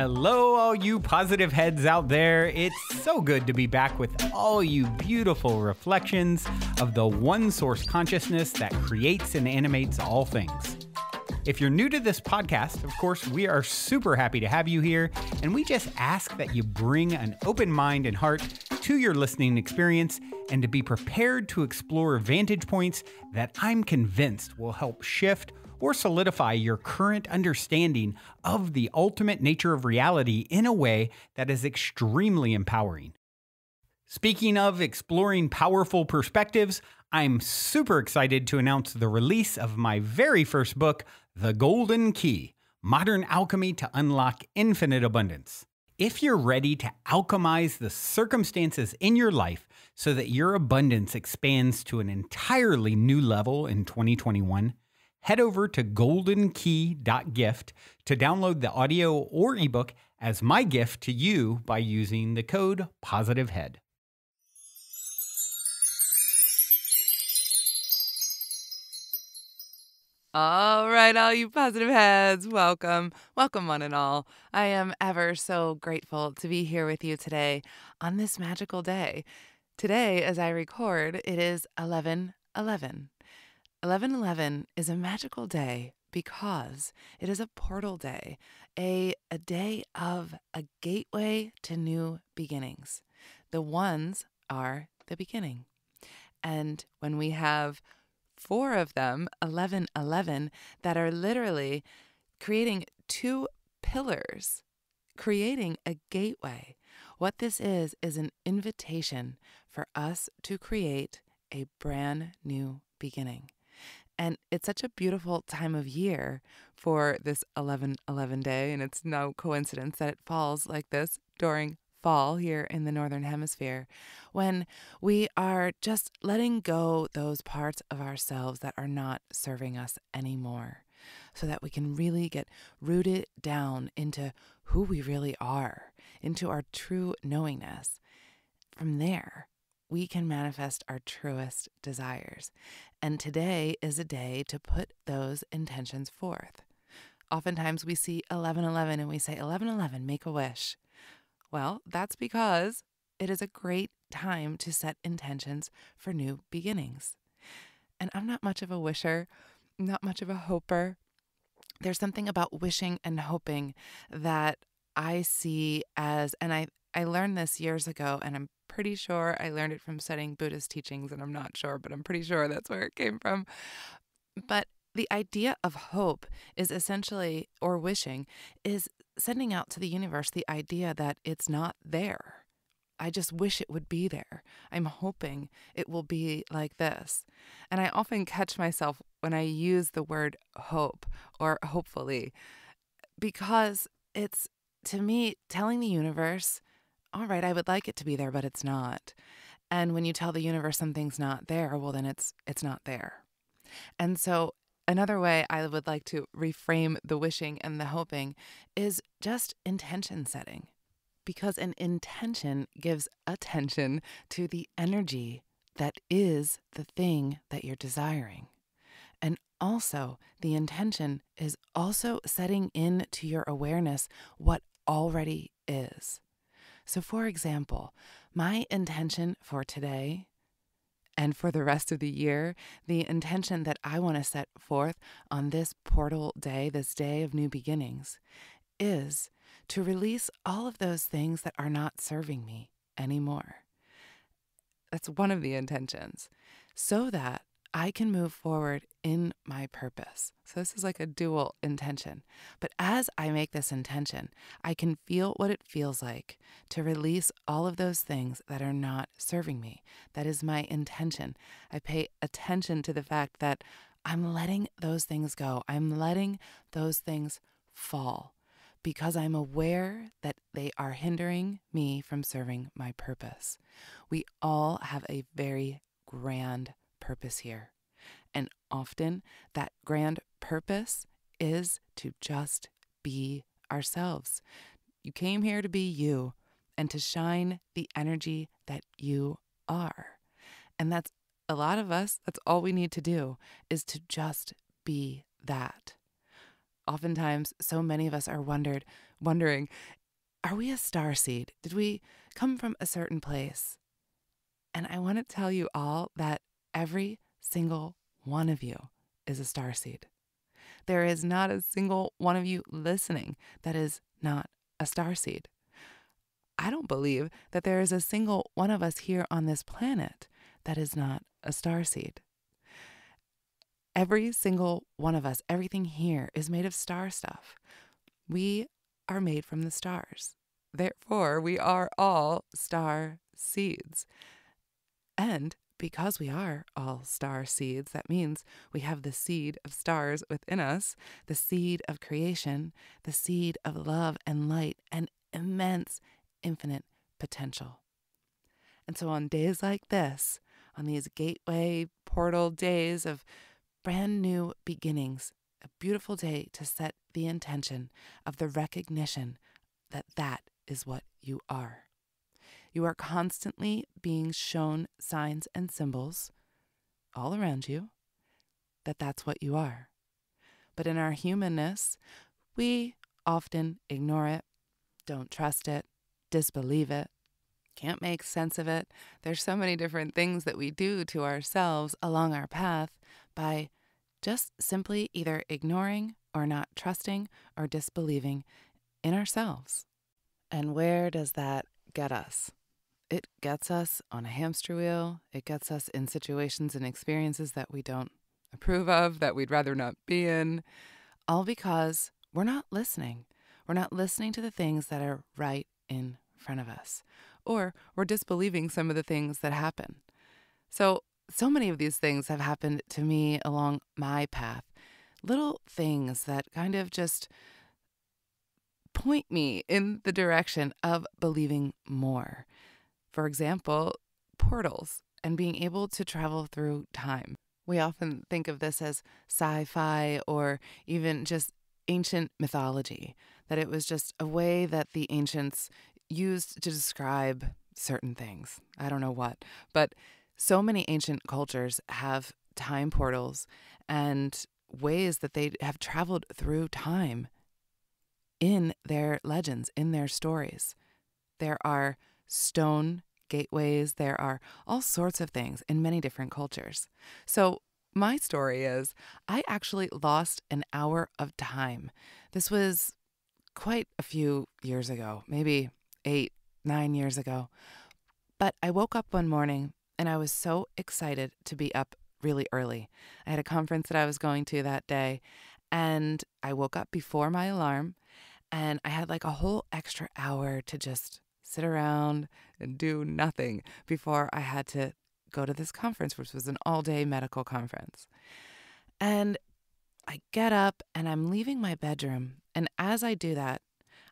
Hello, all you positive heads out there. It's so good to be back with all you beautiful reflections of the one source consciousness that creates and animates all things. If you're new to this podcast, of course, we are super happy to have you here, and we just ask that you bring an open mind and heart to your listening experience and to be prepared to explore vantage points that I'm convinced will help shift or solidify your current understanding of the ultimate nature of reality in a way that is extremely empowering. Speaking of exploring powerful perspectives, I'm super excited to announce the release of my very first book, The Golden Key Modern Alchemy to Unlock Infinite Abundance. If you're ready to alchemize the circumstances in your life so that your abundance expands to an entirely new level in 2021, head over to goldenkey.gift to download the audio or ebook as my gift to you by using the code POSITIVEHEAD. All right, all you positive heads, welcome. Welcome, one and all. I am ever so grateful to be here with you today on this magical day. Today, as I record, it is 11 11. 1111 is a magical day because it is a portal day, a, a day of a gateway to new beginnings. The ones are the beginning. And when we have four of them, 1111, that are literally creating two pillars, creating a gateway. What this is, is an invitation for us to create a brand new beginning. And it's such a beautiful time of year for this 11 11 day. And it's no coincidence that it falls like this during fall here in the Northern Hemisphere when we are just letting go those parts of ourselves that are not serving us anymore so that we can really get rooted down into who we really are, into our true knowingness. From there, we can manifest our truest desires. And today is a day to put those intentions forth. Oftentimes we see 1111 and we say, 1111, make a wish. Well, that's because it is a great time to set intentions for new beginnings. And I'm not much of a wisher, not much of a hoper. There's something about wishing and hoping that I see as, and I, I learned this years ago, and I'm pretty sure I learned it from studying Buddhist teachings, and I'm not sure, but I'm pretty sure that's where it came from. But the idea of hope is essentially, or wishing, is sending out to the universe the idea that it's not there. I just wish it would be there. I'm hoping it will be like this. And I often catch myself when I use the word hope or hopefully because it's to me telling the universe all right, I would like it to be there, but it's not. And when you tell the universe something's not there, well then it's it's not there. And so another way I would like to reframe the wishing and the hoping is just intention setting. Because an intention gives attention to the energy that is the thing that you're desiring. And also, the intention is also setting in to your awareness what already is. So, for example, my intention for today and for the rest of the year, the intention that I want to set forth on this portal day, this day of new beginnings, is to release all of those things that are not serving me anymore. That's one of the intentions, so that I can move forward in my purpose. So, this is like a dual intention. But as I make this intention, I can feel what it feels like to release all of those things that are not serving me. That is my intention. I pay attention to the fact that I'm letting those things go, I'm letting those things fall because I'm aware that they are hindering me from serving my purpose. We all have a very grand purpose here. And often that grand purpose is to just be ourselves. You came here to be you and to shine the energy that you are. And that's a lot of us, that's all we need to do is to just be that. Oftentimes, so many of us are wondered, wondering, are we a star seed? Did we come from a certain place? And I want to tell you all that Every single one of you is a star seed. There is not a single one of you listening that is not a star seed. I don't believe that there is a single one of us here on this planet that is not a star seed. Every single one of us, everything here is made of star stuff. We are made from the stars. Therefore, we are all star seeds. And because we are all star seeds, that means we have the seed of stars within us, the seed of creation, the seed of love and light, and immense, infinite potential. And so, on days like this, on these gateway portal days of brand new beginnings, a beautiful day to set the intention of the recognition that that is what you are. You are constantly being shown signs and symbols all around you that that's what you are. But in our humanness, we often ignore it, don't trust it, disbelieve it, can't make sense of it. There's so many different things that we do to ourselves along our path by just simply either ignoring or not trusting or disbelieving in ourselves. And where does that get us? it gets us on a hamster wheel. It gets us in situations and experiences that we don't approve of, that we'd rather not be in, all because we're not listening. We're not listening to the things that are right in front of us, or we're disbelieving some of the things that happen. So, so many of these things have happened to me along my path. Little things that kind of just point me in the direction of believing more. For example, portals and being able to travel through time. We often think of this as sci fi or even just ancient mythology, that it was just a way that the ancients used to describe certain things. I don't know what, but so many ancient cultures have time portals and ways that they have traveled through time in their legends, in their stories. There are stone gateways, there are all sorts of things in many different cultures. So, my story is I actually lost an hour of time. This was quite a few years ago, maybe eight, nine years ago. But I woke up one morning and I was so excited to be up really early. I had a conference that I was going to that day, and I woke up before my alarm and I had like a whole extra hour to just sit around and do nothing before I had to go to this conference, which was an all day medical conference. And I get up and I'm leaving my bedroom. And as I do that,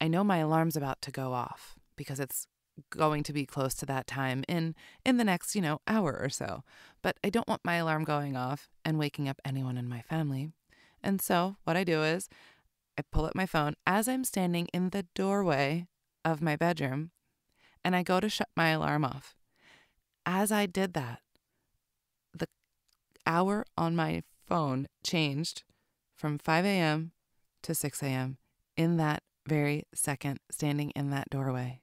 I know my alarm's about to go off because it's going to be close to that time in in the next, you know, hour or so. But I don't want my alarm going off and waking up anyone in my family. And so, what I do is I pull up my phone as I'm standing in the doorway of my bedroom and I go to shut my alarm off. As I did that, the hour on my phone changed from 5 a.m. to 6 a.m. in that very second, standing in that doorway.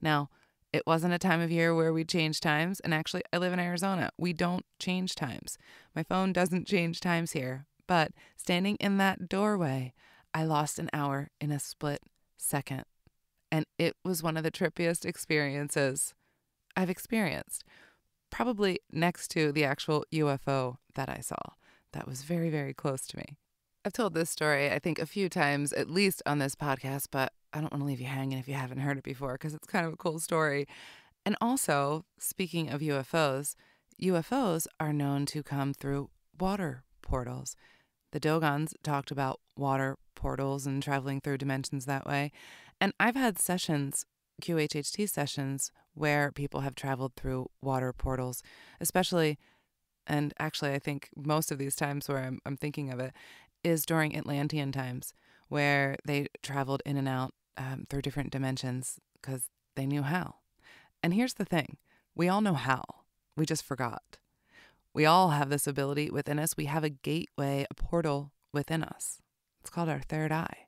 Now, it wasn't a time of year where we change times. And actually, I live in Arizona. We don't change times. My phone doesn't change times here. But standing in that doorway, I lost an hour in a split second and it was one of the trippiest experiences I've experienced. Probably next to the actual UFO that I saw. That was very, very close to me. I've told this story, I think, a few times, at least on this podcast, but I don't want to leave you hanging if you haven't heard it before because it's kind of a cool story. And also, speaking of UFOs, UFOs are known to come through water portals. The Dogons talked about water portals and traveling through dimensions that way. And I've had sessions, QHHT sessions, where people have traveled through water portals, especially, and actually, I think most of these times where I'm, I'm thinking of it is during Atlantean times, where they traveled in and out um, through different dimensions because they knew how. And here's the thing we all know how, we just forgot. We all have this ability within us. We have a gateway, a portal within us. It's called our third eye.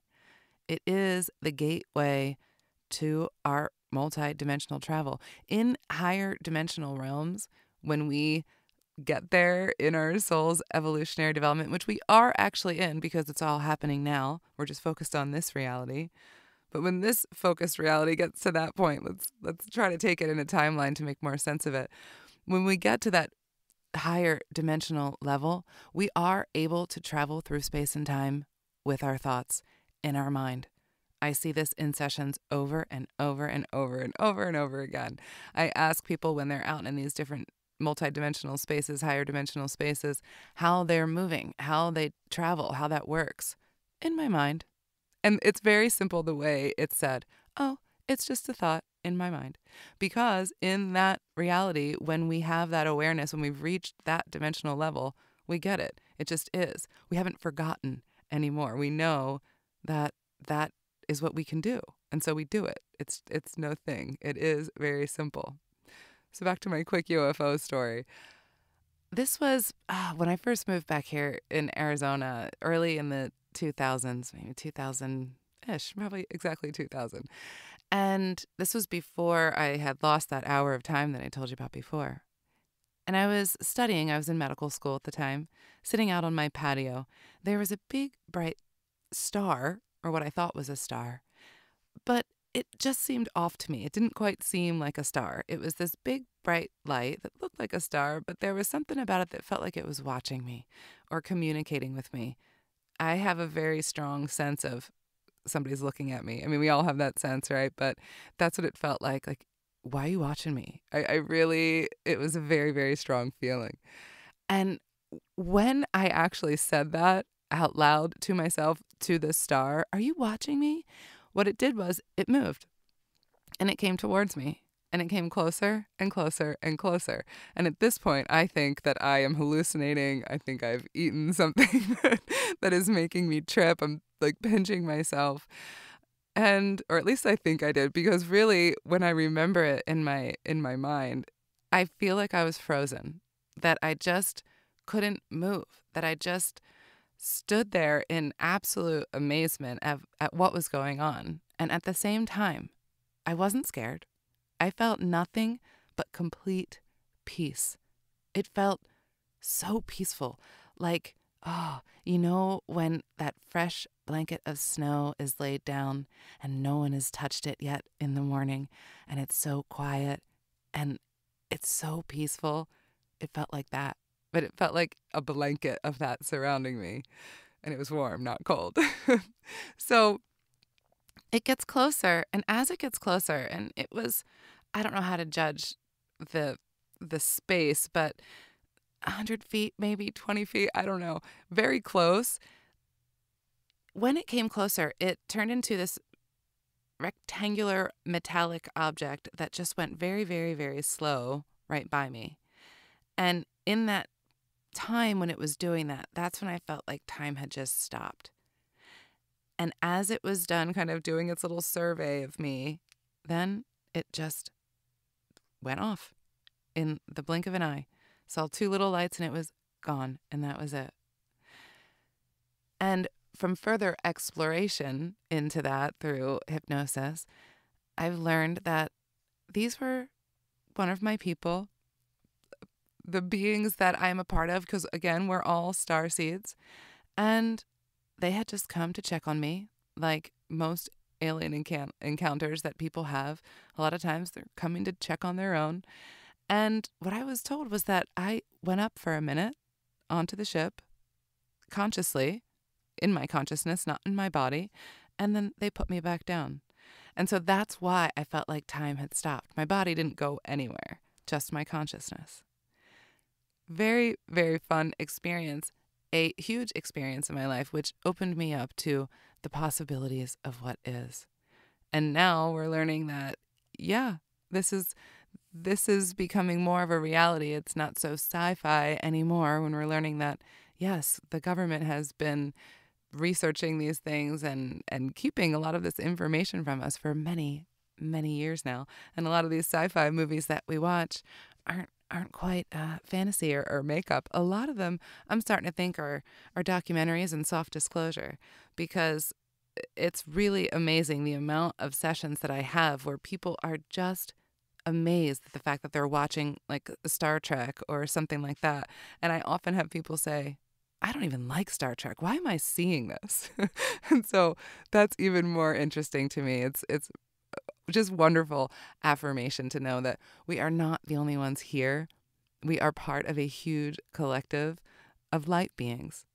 It is the gateway to our multidimensional travel. In higher dimensional realms, when we get there in our soul's evolutionary development, which we are actually in because it's all happening now. We're just focused on this reality. But when this focused reality gets to that point, let's let's try to take it in a timeline to make more sense of it. When we get to that higher dimensional level, we are able to travel through space and time with our thoughts in our mind. I see this in sessions over and over and over and over and over again. I ask people when they're out in these different multidimensional spaces, higher dimensional spaces, how they're moving, how they travel, how that works in my mind. And it's very simple the way it's said. Oh, it's just a thought in my mind. Because in that reality, when we have that awareness, when we've reached that dimensional level, we get it. It just is. We haven't forgotten anymore. We know that that is what we can do. And so we do it. It's it's no thing. It is very simple. So back to my quick UFO story. This was uh, when I first moved back here in Arizona, early in the 2000s, maybe 2000 ish, probably exactly 2000. And this was before I had lost that hour of time that I told you about before. And I was studying, I was in medical school at the time, sitting out on my patio. There was a big, bright star, or what I thought was a star, but it just seemed off to me. It didn't quite seem like a star. It was this big, bright light that looked like a star, but there was something about it that felt like it was watching me or communicating with me. I have a very strong sense of somebody's looking at me. I mean, we all have that sense, right? But that's what it felt like. Like, why are you watching me? I, I really, it was a very, very strong feeling. And when I actually said that, out loud to myself to the star, Are you watching me? What it did was it moved and it came towards me and it came closer and closer and closer. And at this point, I think that I am hallucinating. I think I've eaten something that is making me trip. I'm like pinching myself. And or at least I think I did because really when I remember it in my in my mind, I feel like I was frozen, that I just couldn't move, that I just stood there in absolute amazement at, at what was going on. And at the same time, I wasn't scared. I felt nothing but complete peace. It felt so peaceful, like, oh, you know, when that fresh blanket of snow is laid down and no one has touched it yet in the morning, and it's so quiet and it's so peaceful. It felt like that but it felt like a blanket of that surrounding me. And it was warm, not cold. so it gets closer. And as it gets closer, and it was, I don't know how to judge the the space, but 100 feet, maybe 20 feet, I don't know, very close. When it came closer, it turned into this rectangular metallic object that just went very, very, very slow right by me. And in that time when it was doing that, that's when I felt like time had just stopped. And as it was done, kind of doing its little survey of me, then it just went off in the blink of an eye. Saw two little lights and it was gone. And that was it. And from further exploration into that through hypnosis, I've learned that these were one of my people the beings that I'm a part of, because again, we're all star seeds. And they had just come to check on me, like most alien encan- encounters that people have. A lot of times they're coming to check on their own. And what I was told was that I went up for a minute onto the ship consciously, in my consciousness, not in my body, and then they put me back down. And so that's why I felt like time had stopped. My body didn't go anywhere, just my consciousness very, very fun experience, a huge experience in my life, which opened me up to the possibilities of what is. And now we're learning that, yeah, this is this is becoming more of a reality. It's not so sci-fi anymore when we're learning that, yes, the government has been researching these things and and keeping a lot of this information from us for many many years now and a lot of these sci-fi movies that we watch aren't aren't quite uh, fantasy or, or makeup. A lot of them I'm starting to think are are documentaries and soft disclosure because it's really amazing the amount of sessions that I have where people are just amazed at the fact that they're watching like Star Trek or something like that. And I often have people say, I don't even like Star Trek. Why am I seeing this? and so that's even more interesting to me. It's it's just wonderful affirmation to know that we are not the only ones here. We are part of a huge collective of light beings,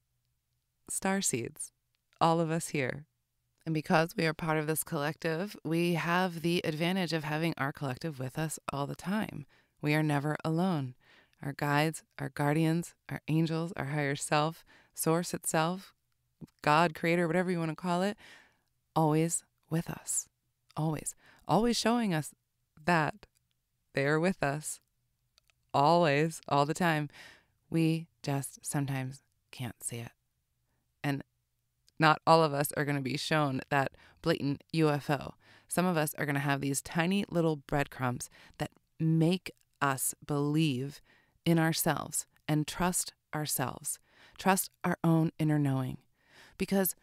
star seeds, all of us here. And because we are part of this collective, we have the advantage of having our collective with us all the time. We are never alone. Our guides, our guardians, our angels, our higher self, source itself, God, creator, whatever you want to call it, always with us always, always showing us that they are with us, always, all the time. We just sometimes can't see it. And not all of us are going to be shown that blatant UFO. Some of us are going to have these tiny little breadcrumbs that make us believe in ourselves and trust ourselves, trust our own inner knowing. Because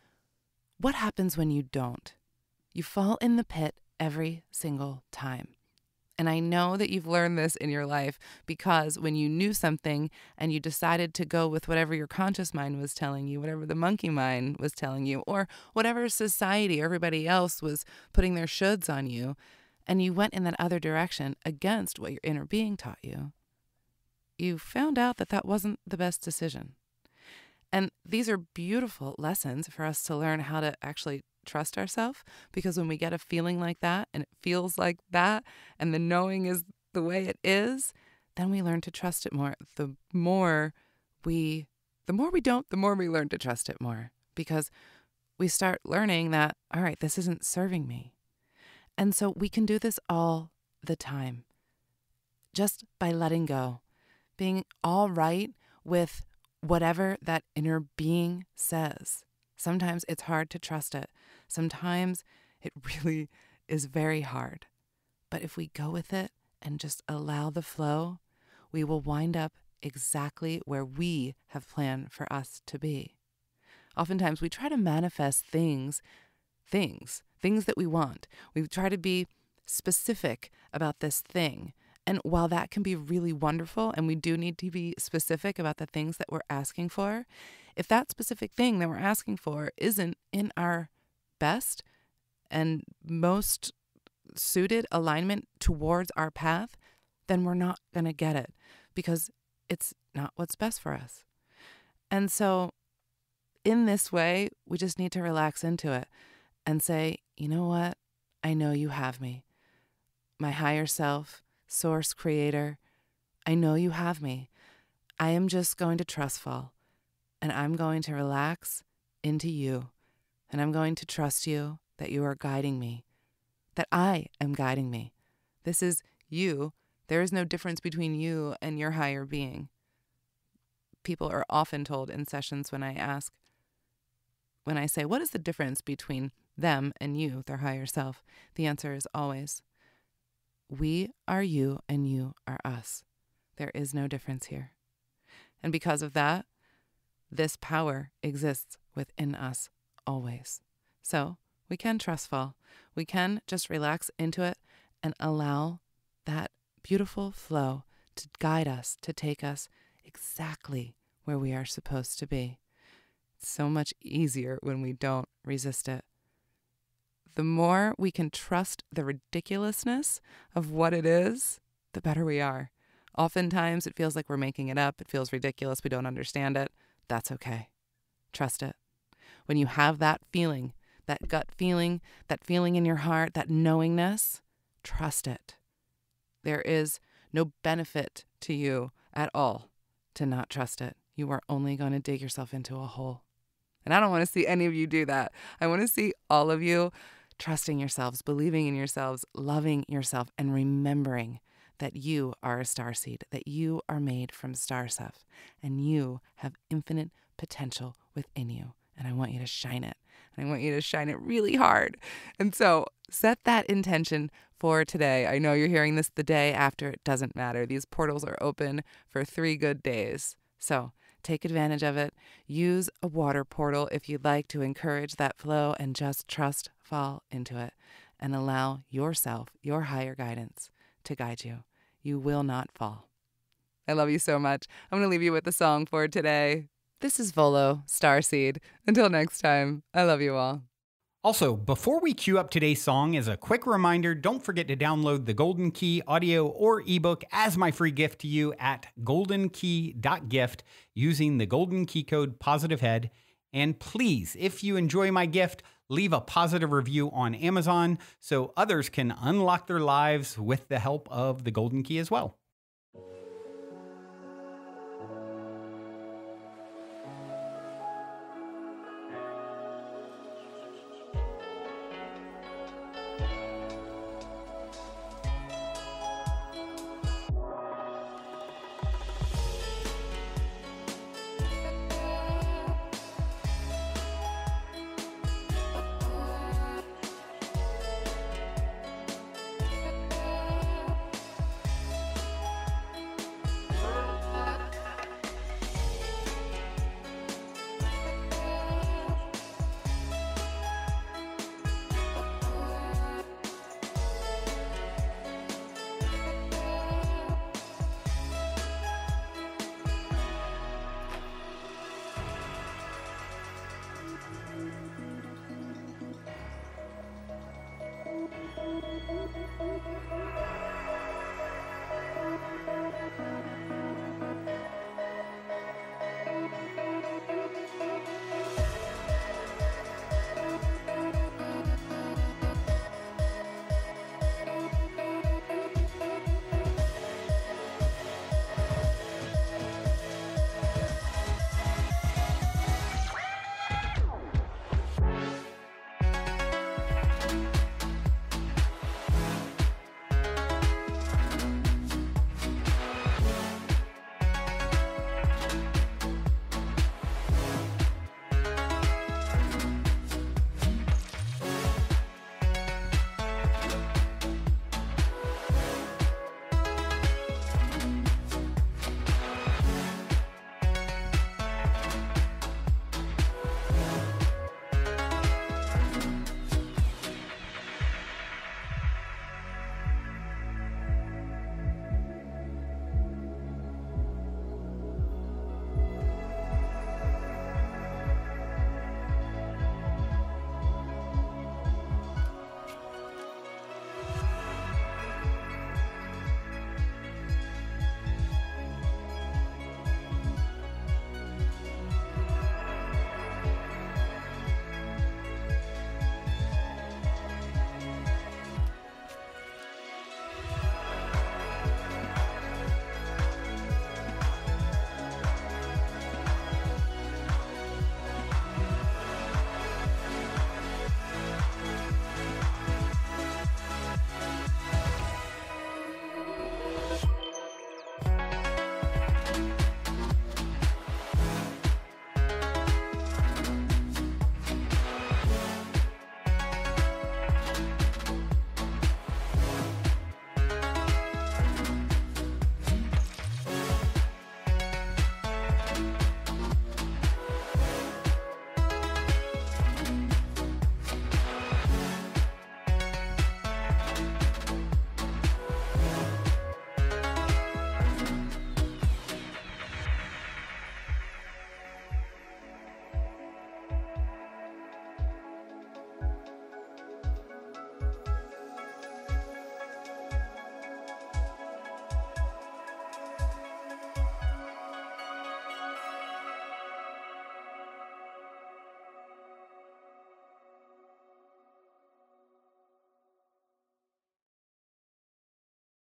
what happens when you don't? You fall in the pit every single time. And I know that you've learned this in your life because when you knew something and you decided to go with whatever your conscious mind was telling you, whatever the monkey mind was telling you, or whatever society everybody else was putting their shoulds on you, and you went in that other direction against what your inner being taught you, you found out that that wasn't the best decision. And these are beautiful lessons for us to learn how to actually trust ourselves because when we get a feeling like that and it feels like that and the knowing is the way it is, then we learn to trust it more. The more we the more we don't, the more we learn to trust it more because we start learning that all right, this isn't serving me. And so we can do this all the time. Just by letting go, being all right with whatever that inner being says. Sometimes it's hard to trust it. Sometimes it really is very hard. But if we go with it and just allow the flow, we will wind up exactly where we have planned for us to be. Oftentimes, we try to manifest things, things, things that we want. We try to be specific about this thing. And while that can be really wonderful, and we do need to be specific about the things that we're asking for, if that specific thing that we're asking for isn't in our best and most suited alignment towards our path, then we're not going to get it because it's not what's best for us. And so, in this way, we just need to relax into it and say, you know what? I know you have me. My higher self Source Creator, I know you have me. I am just going to trust fall, and I'm going to relax into you, and I'm going to trust you that you are guiding me, that I am guiding me. This is you. There is no difference between you and your higher being. People are often told in sessions when I ask, when I say, What is the difference between them and you, their higher self? The answer is always we are you and you are us. There is no difference here. And because of that, this power exists within us always. So we can trust fall. We can just relax into it and allow that beautiful flow to guide us, to take us exactly where we are supposed to be. It's so much easier when we don't resist it the more we can trust the ridiculousness of what it is, the better we are. Oftentimes, it feels like we're making it up. It feels ridiculous. We don't understand it. That's okay. Trust it. When you have that feeling, that gut feeling, that feeling in your heart, that knowingness, trust it. There is no benefit to you at all to not trust it. You are only going to dig yourself into a hole. And I don't want to see any of you do that. I want to see all of you trusting yourselves, believing in yourselves, loving yourself, and remembering that you are a star seed, that you are made from star stuff, and you have infinite potential within you. And I want you to shine it. And I want you to shine it really hard. And so set that intention for today. I know you're hearing this the day after. It doesn't matter. These portals are open for three good days. So Take advantage of it. Use a water portal if you'd like to encourage that flow and just trust, fall into it, and allow yourself, your higher guidance, to guide you. You will not fall. I love you so much. I'm going to leave you with the song for today. This is Volo, Starseed. Until next time, I love you all. Also, before we queue up today's song, as a quick reminder, don't forget to download the Golden Key audio or ebook as my free gift to you at goldenkey.gift using the Golden Key code POSITIVEHEAD. And please, if you enjoy my gift, leave a positive review on Amazon so others can unlock their lives with the help of the Golden Key as well.